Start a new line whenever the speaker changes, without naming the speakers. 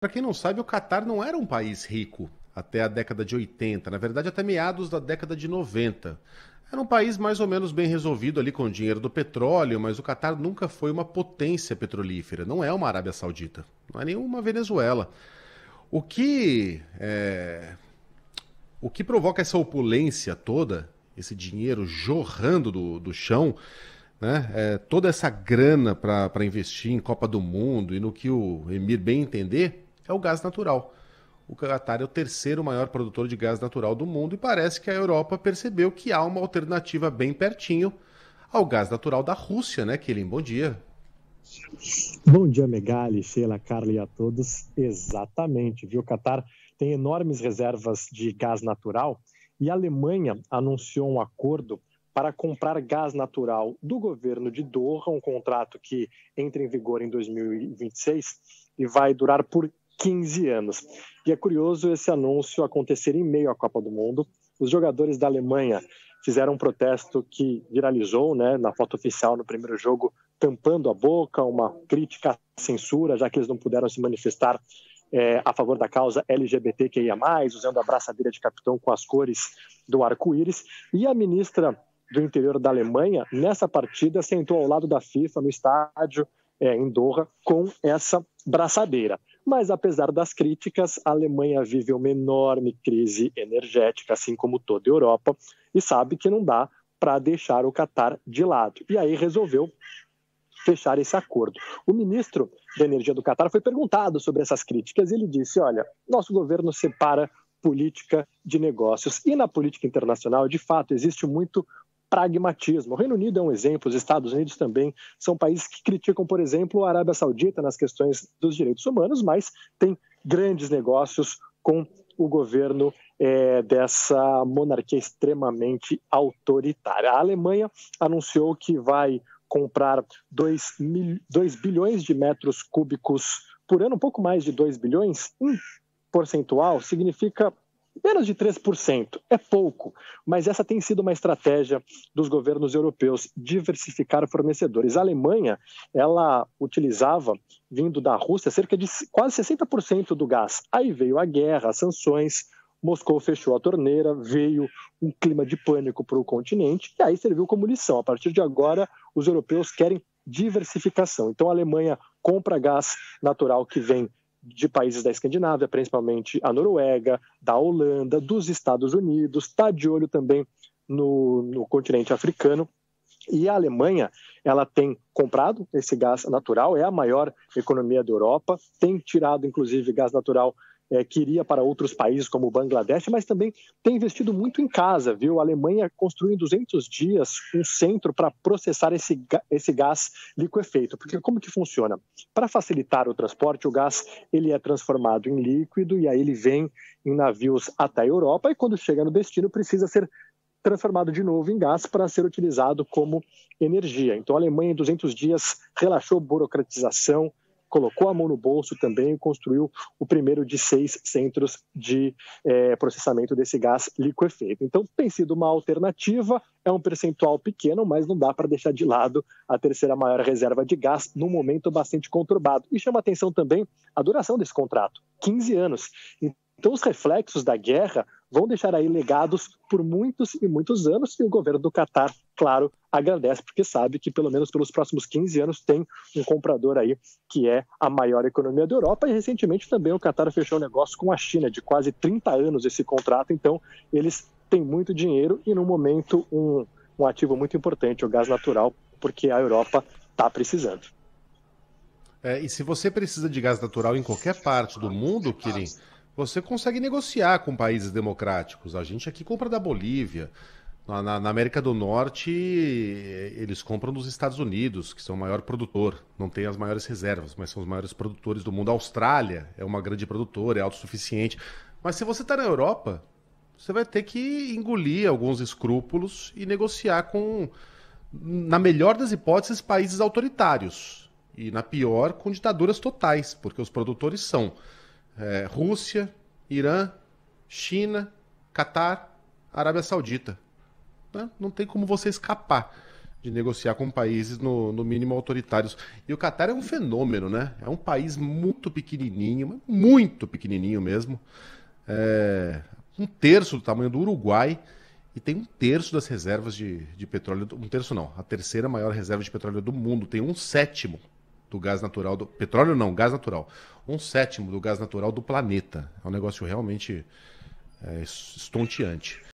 Para quem não sabe, o Catar não era um país rico até a década de 80, na verdade até meados da década de 90. Era um país mais ou menos bem resolvido ali com o dinheiro do petróleo, mas o Catar nunca foi uma potência petrolífera, não é uma Arábia Saudita, não é nenhuma Venezuela. O que é... o que provoca essa opulência toda, esse dinheiro jorrando do, do chão, né? É, toda essa grana para investir em Copa do Mundo e no que o Emir bem entender, é o gás natural. O Catar é o terceiro maior produtor de gás natural do mundo e parece que a Europa percebeu que há uma alternativa bem pertinho ao gás natural da Rússia, né, Kelim? Bom dia.
Bom dia, Megali, Sheila, Carla e a todos. Exatamente, viu? O Catar tem enormes reservas de gás natural e a Alemanha anunciou um acordo para comprar gás natural do governo de Doha, um contrato que entra em vigor em 2026 e vai durar por 15 anos. E é curioso esse anúncio acontecer em meio à Copa do Mundo. Os jogadores da Alemanha fizeram um protesto que viralizou né, na foto oficial no primeiro jogo, tampando a boca, uma crítica à censura, já que eles não puderam se manifestar é, a favor da causa LGBTQIA, usando a braçadeira de capitão com as cores do arco-íris. E a ministra do interior da Alemanha, nessa partida, sentou ao lado da FIFA no estádio é, em Doha com essa braçadeira. Mas apesar das críticas, a Alemanha vive uma enorme crise energética, assim como toda a Europa, e sabe que não dá para deixar o Catar de lado. E aí resolveu fechar esse acordo. O ministro da Energia do Catar foi perguntado sobre essas críticas e ele disse: "Olha, nosso governo separa política de negócios. E na política internacional, de fato, existe muito pragmatismo. O Reino Unido é um exemplo, os Estados Unidos também são países que criticam, por exemplo, a Arábia Saudita nas questões dos direitos humanos, mas têm grandes negócios com o governo é, dessa monarquia extremamente autoritária. A Alemanha anunciou que vai comprar 2, mil, 2 bilhões de metros cúbicos por ano, um pouco mais de 2 bilhões, um percentual significa menos de 3%. É pouco, mas essa tem sido uma estratégia dos governos europeus diversificar fornecedores. A Alemanha, ela utilizava vindo da Rússia cerca de quase 60% do gás. Aí veio a guerra, as sanções, Moscou fechou a torneira, veio um clima de pânico para o continente e aí serviu como lição. A partir de agora, os europeus querem diversificação. Então a Alemanha compra gás natural que vem de países da Escandinávia, principalmente a Noruega, da Holanda, dos Estados Unidos, está de olho também no, no continente africano. E a Alemanha, ela tem comprado esse gás natural, é a maior economia da Europa, tem tirado inclusive gás natural é, queria para outros países como o Bangladesh, mas também tem investido muito em casa, viu? A Alemanha construiu em 200 dias um centro para processar esse, esse gás liquefeito, porque como que funciona? Para facilitar o transporte, o gás ele é transformado em líquido e aí ele vem em navios até a Europa e quando chega no destino precisa ser transformado de novo em gás para ser utilizado como energia. Então, a Alemanha, em 200 dias, relaxou burocratização, colocou a mão no bolso também e construiu o primeiro de seis centros de é, processamento desse gás liquefeito. Então, tem sido uma alternativa, é um percentual pequeno, mas não dá para deixar de lado a terceira maior reserva de gás num momento bastante conturbado. E chama atenção também a duração desse contrato, 15 anos. Então, os reflexos da guerra vão deixar aí legados por muitos e muitos anos, e o governo do Catar, claro, agradece, porque sabe que pelo menos pelos próximos 15 anos tem um comprador aí que é a maior economia da Europa, e recentemente também o Catar fechou um negócio com a China, de quase 30 anos esse contrato, então eles têm muito dinheiro e, no momento, um, um ativo muito importante, o gás natural, porque a Europa
está precisando. É, e se você precisa de gás natural em qualquer parte do mundo, Kirin, você consegue negociar com países democráticos. A gente aqui compra da Bolívia. Na, na, América do Norte, eles compram dos Estados Unidos, que são o maior produtor. Não tem as maiores reservas, mas são os maiores produtores do mundo. A Austrália é uma grande produtora, é autossuficiente. Mas se você está na Europa, você vai ter que engolir alguns escrúpulos e negociar com, na melhor das hipóteses, países autoritários. E na pior, com ditaduras totais, porque os produtores são é, Rússia, Irã, China, Catar, Arábia Saudita. Né? Não tem como você escapar de negociar com países no, no mínimo autoritários. E o Catar é um fenômeno, né? É um país muito pequenininho, muito pequenininho mesmo. É um terço do tamanho do Uruguai e tem um terço das reservas de, de petróleo. Um terço não, a terceira maior reserva de petróleo do mundo. Tem um sétimo do gás natural do petróleo não, gás natural. Um sétimo do gás natural do planeta. É um negócio realmente é, estonteante.